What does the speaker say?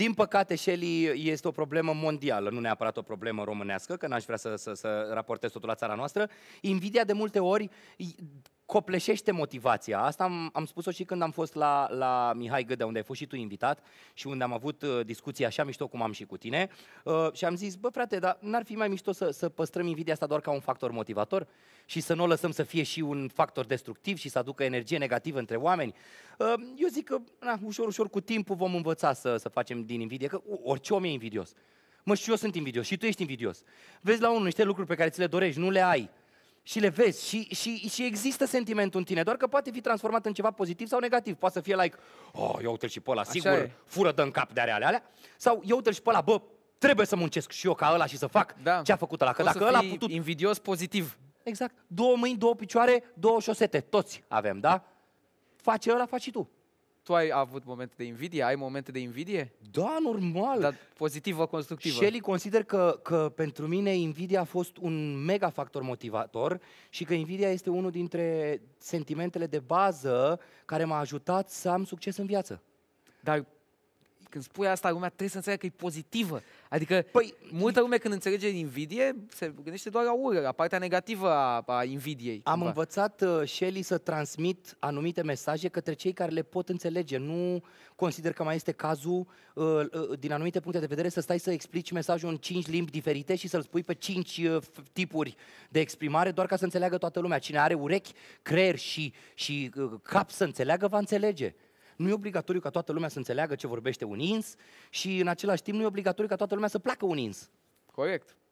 Din păcate, Shelly, este o problemă mondială, nu neapărat o problemă românească, că n-aș vrea să, să, să raportez totul la țara noastră. Invidia de multe ori copleșește motivația. Asta am, am spus-o și când am fost la, la Mihai Gâdea, unde ai fost și tu invitat și unde am avut uh, discuții așa mișto cum am și cu tine. Uh, și am zis, bă frate, dar n-ar fi mai mișto să, să păstrăm invidia asta doar ca un factor motivator și să nu o lăsăm să fie și un factor destructiv și să aducă energie negativă între oameni. Uh, eu zic că, na, ușor, ușor, cu timpul vom învăța să, să facem din invidie, că orice om e invidios. Mă, și eu sunt invidios, și tu ești invidios. Vezi la unul niște lucruri pe care ți le dorești, nu le ai și le vezi și, și, și există sentimentul în tine, doar că poate fi transformat în ceva pozitiv sau negativ. Poate să fie like, oh, eu uite și pe ăla, sigur, fură dă în cap de ale alea. Sau eu uite și pe ăla, bă, trebuie să muncesc și eu ca ăla și să fac da. ce a făcut ăla. Că o dacă ăla a putut... invidios pozitiv. Exact. Două mâini, două picioare, două șosete. Toți avem, da? Face ăla, faci și tu. Tu ai avut momente de invidie? Ai momente de invidie? Da, normal. Dar pozitivă, constructivă. Shelly consider că, că pentru mine invidia a fost un mega factor motivator și că invidia este unul dintre sentimentele de bază care m-a ajutat să am succes în viață. Dar când spui asta, lumea trebuie să înțeleagă că e pozitivă. Adică păi, multă lume când înțelege invidie, se gândește doar la ură, la partea negativă a, a invidiei. Am cumva. învățat uh, Shelly să transmit anumite mesaje către cei care le pot înțelege. Nu consider că mai este cazul uh, uh, din anumite puncte de vedere să stai să explici mesajul în cinci limbi diferite și să-l spui pe cinci uh, tipuri de exprimare doar ca să înțeleagă toată lumea. Cine are urechi, creier și, și uh, cap să înțeleagă, va înțelege nu e obligatoriu ca toată lumea să înțeleagă ce vorbește un ins și în același timp nu e obligatoriu ca toată lumea să placă un ins. Corect.